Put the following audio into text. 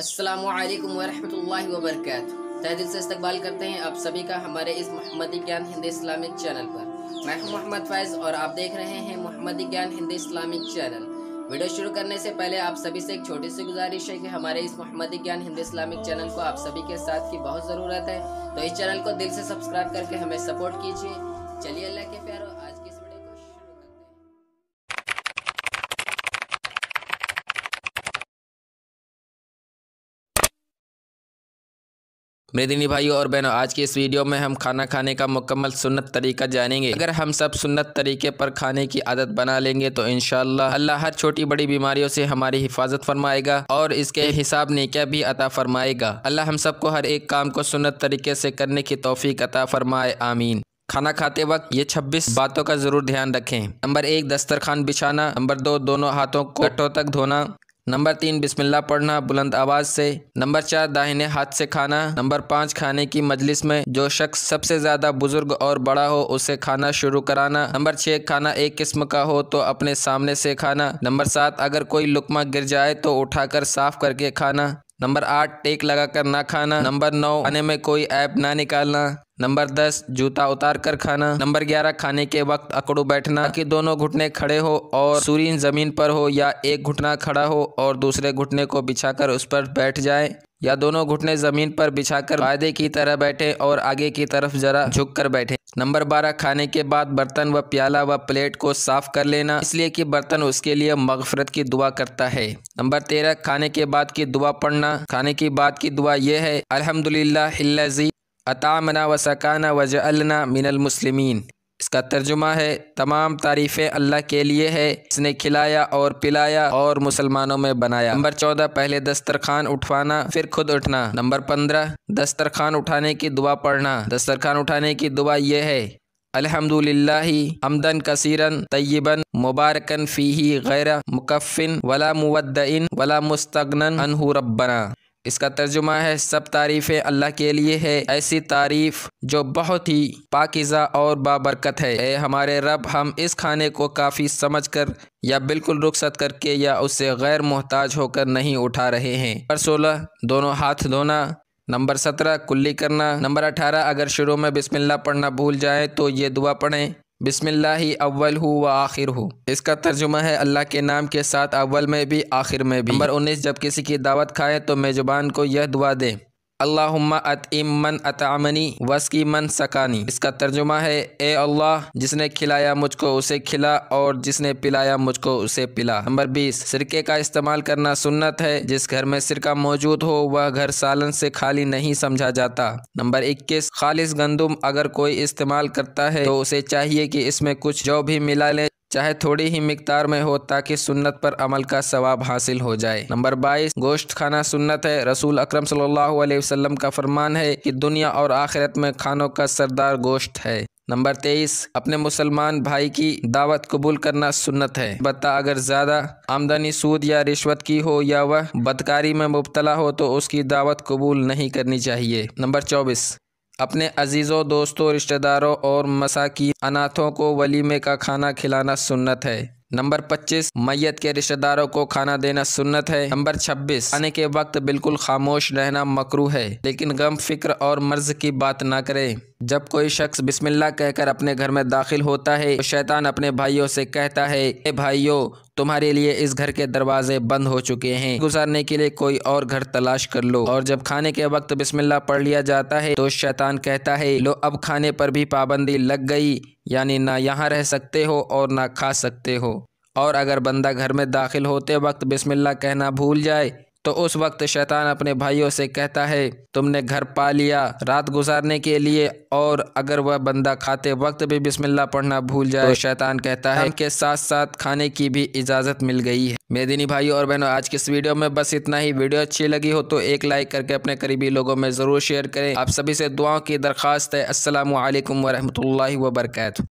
अस्सलाम वालेकुम वरहमतुल्लाहि वबरकत तह दिल से इस्तकबाल करते हैं आप सभी का हमारे इस मोहम्मदी ज्ञान हिंदी इस्लामिक चैनल पर मैं हूं मोहम्मद फैज़ और आप देख रहे हैं मोहम्मदी ज्ञान हिंदी इस्लामिक चैनल वीडियो शुरू करने से पहले आप सभी से एक छोटी सी गुजारिश है कि हमारे इस मोहम्मदी ज्ञान हिंदी इस्लामिक चैनल को आप सभी के साथ की बहुत ज़रूरत है तो इस चैनल को दिल से सब्सक्राइब करके हमें सपोर्ट कीजिए चलिए अल्लाह के प्यारो आज मेरे भाइयों और बहनों आज की इस वीडियो में हम खाना खाने का मुकम्मल सुन्नत तरीका जानेंगे अगर हम सब सुन्नत तरीके पर खाने की आदत बना लेंगे तो इन अल्लाह हर छोटी बड़ी बीमारियों से हमारी हिफाजत फरमाएगा और इसके हिसाब ने क्या भी अता फरमाएगा अल्लाह हम सबको हर एक काम को सुन्नत तरीके से करने की तोफ़ी अता फरमाए आमीन खाना खाते वक्त ये 26 बातों का ज़रूर ध्यान रखें नंबर एक दस्तरखान बिछाना नंबर दो दोनों हाथों को गट्टों तक धोना नंबर तीन बिस्मिल्लाह पढ़ना बुलंद आवाज़ से नंबर चार दाहिने हाथ से खाना नंबर पाँच खाने की मजलिस में जो शख्स सबसे ज़्यादा बुजुर्ग और बड़ा हो उसे खाना शुरू कराना नंबर छह खाना एक किस्म का हो तो अपने सामने से खाना नंबर सात अगर कोई लुकमा गिर जाए तो उठाकर साफ करके खाना नंबर आठ टेक लगाकर ना खाना नंबर नौ खाने में कोई ऐप ना निकालना नंबर दस जूता उतार कर खाना नंबर ग्यारह खाने के वक्त अकड़ू बैठना कि दोनों घुटने खड़े हो और सूर्य जमीन पर हो या एक घुटना खड़ा हो और दूसरे घुटने को बिछाकर उस पर बैठ जाए या दोनों घुटने जमीन पर बिछाकर वायदे की तरह बैठे और आगे की तरफ जरा झुक कर बैठे नंबर बारह खाने के बाद बर्तन व प्याला व प्लेट को साफ़ कर लेना इसलिए कि बर्तन उसके लिए मगफरत की दुआ करता है नंबर तेरह खाने के बाद की दुआ पढ़ना खाने के बाद की दुआ यह है अलहमदिल्लाजी अतामना व सकाना वजअलना मिनल इसका तर्जुमा है तमाम तारीफ़ें अल्लाह के लिए है इसने खिलाया और पिलाया और मुसलमानों में बनाया नंबर चौदह पहले दस्तरखान उठवाना फिर खुद उठना नंबर पंद्रह दस्तरखान उठाने की दुआ पढ़ना दस्तरखान उठाने की दुआ यह है अलहमदुलिल्लाहि हमदन कसीरन तय्यबन मुबारकन फ़ीही गैर मुकफ़िन वला मुवद्दइन वला मुस्तगनन अनहू रब्बना इसका तर्जुमा है सब तारीफ़ें अल्लाह के लिए है ऐसी तारीफ़ जो बहुत ही पाकिज़ा और बाबरकत है ए हमारे रब हम इस खाने को काफ़ी समझ कर या बिल्कुल रुखसत करके या उससे गैर मोहताज होकर नहीं उठा रहे हैं नंबर सोलह दोनों हाथ धोना नंबर सत्रह कुल्ली करना नंबर अठारह अगर शुरू में बिस्मिल्लाह पढ़ना भूल जाए तो ये दुआ पढ़ें ही अव्वल हो व आखिर हो इसका तर्जुमा है अल्लाह के नाम के साथ अव्वल में भी आखिर में भी नंबर उन्नीस जब किसी की दावत खाए तो मेज़बान को यह दुआ दें अल्लाहुम्मा अत मन अतामनी वस्की मन सकानी इसका तर्जुमा है ए अल्लाह जिसने खिलाया मुझको उसे खिला और जिसने पिलाया मुझको उसे पिला नंबर बीस सिरके का इस्तेमाल करना सुन्नत है जिस घर में सिरका मौजूद हो वह घर सालन से खाली नहीं समझा जाता नंबर इक्कीस खालिश गंदुम अगर कोई इस्तेमाल करता है तो उसे चाहिए कि इसमें कुछ जो भी मिला लें चाहे थोड़ी ही मकदार में हो ताकि सुन्नत पर अमल का सवाब हासिल हो जाए नंबर बाईस गोश्त खाना सुन्नत है रसूल अक्रम सल्लाम का फरमान है कि दुनिया और आखिरत में खानों का सरदार गोश्त है नंबर तेईस अपने मुसलमान भाई की दावत कबूल करना सुन्नत है बता अगर ज़्यादा आमदनी सूद या रिश्वत की हो या वह बदकारी में मुबतला हो तो उसकी दावत कबूल नहीं करनी चाहिए नंबर चौबीस अपने अजीज़ों दोस्तों रिश्तेदारों और मसाकी अनाथों को वलीमे का खाना खिलाना सुन्नत है नंबर 25 मैयत के रिश्तेदारों को खाना देना सुन्नत है नंबर 26 खाने के वक्त बिल्कुल खामोश रहना मकरू है लेकिन गम फिक्र और मर्ज की बात ना करें जब कोई शख्स बिस्मिल्लाह कहकर अपने घर में दाखिल होता है तो शैतान अपने भाइयों से कहता है ए भाइयों तुम्हारे लिए इस घर के दरवाजे बंद हो चुके हैं गुजारने के लिए कोई और घर तलाश कर लो और जब खाने के वक्त बिस्मिल्लाह पढ़ लिया जाता है तो शैतान कहता है लो अब खाने पर भी पाबंदी लग गई यानी ना यहाँ रह सकते हो और ना खा सकते हो और अगर बंदा घर में दाखिल होते वक्त बिस्मिल्लाह कहना भूल जाए तो उस वक्त शैतान अपने भाइयों से कहता है तुमने घर पा लिया रात गुजारने के लिए और अगर वह बंदा खाते वक्त भी बिस्मिल्लाह पढ़ना भूल जाए तो शैतान कहता है के साथ साथ खाने की भी इजाज़त मिल गई है मेदिनी भाइयों और बहनों आज की इस वीडियो में बस इतना ही वीडियो अच्छी लगी हो तो एक लाइक करके अपने करीबी लोगों में ज़रूर शेयर करें आप सभी से दुआओं की दरखास्त है असलम वरहमल वर्का